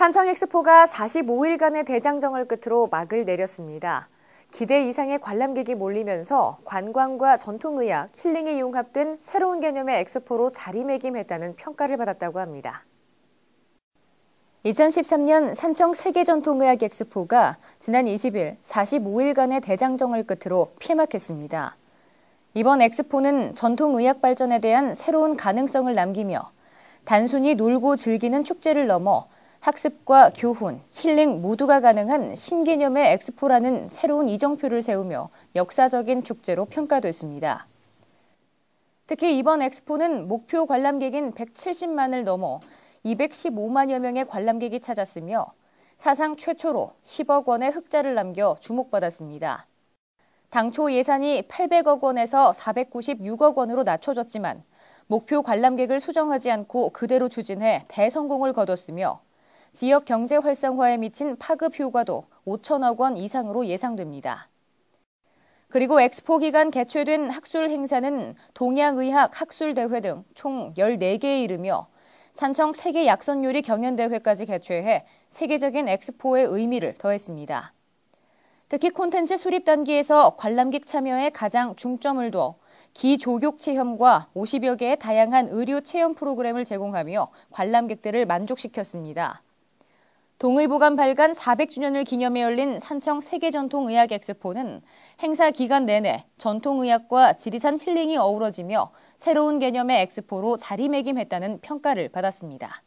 산청엑스포가 45일간의 대장정을 끝으로 막을 내렸습니다. 기대 이상의 관람객이 몰리면서 관광과 전통의학, 힐링이 융합된 새로운 개념의 엑스포로 자리매김했다는 평가를 받았다고 합니다. 2013년 산청 세계전통의학 엑스포가 지난 20일 45일간의 대장정을 끝으로 폐막했습니다. 이번 엑스포는 전통의학 발전에 대한 새로운 가능성을 남기며 단순히 놀고 즐기는 축제를 넘어 학습과 교훈, 힐링 모두가 가능한 신개념의 엑스포라는 새로운 이정표를 세우며 역사적인 축제로 평가됐습니다. 특히 이번 엑스포는 목표 관람객인 170만을 넘어 215만여 명의 관람객이 찾았으며 사상 최초로 10억 원의 흑자를 남겨 주목받았습니다. 당초 예산이 800억 원에서 496억 원으로 낮춰졌지만 목표 관람객을 수정하지 않고 그대로 추진해 대성공을 거뒀으며 지역 경제 활성화에 미친 파급 효과도 5천억 원 이상으로 예상됩니다. 그리고 엑스포 기간 개최된 학술 행사는 동양의학 학술대회 등 총 14개에 이르며 산청 세계 약선요리 경연대회까지 개최해 세계적인 엑스포의 의미를 더했습니다. 특히 콘텐츠 수립 단계에서 관람객 참여에 가장 중점을 둬 기조격 체험과 50여 개의 다양한 의료 체험 프로그램을 제공하며 관람객들을 만족시켰습니다. 동의보감 발간 400주년을 기념해 열린 산청 세계전통의학엑스포는 행사 기간 내내 전통의학과 지리산 힐링이 어우러지며 새로운 개념의 엑스포로 자리매김했다는 평가를 받았습니다.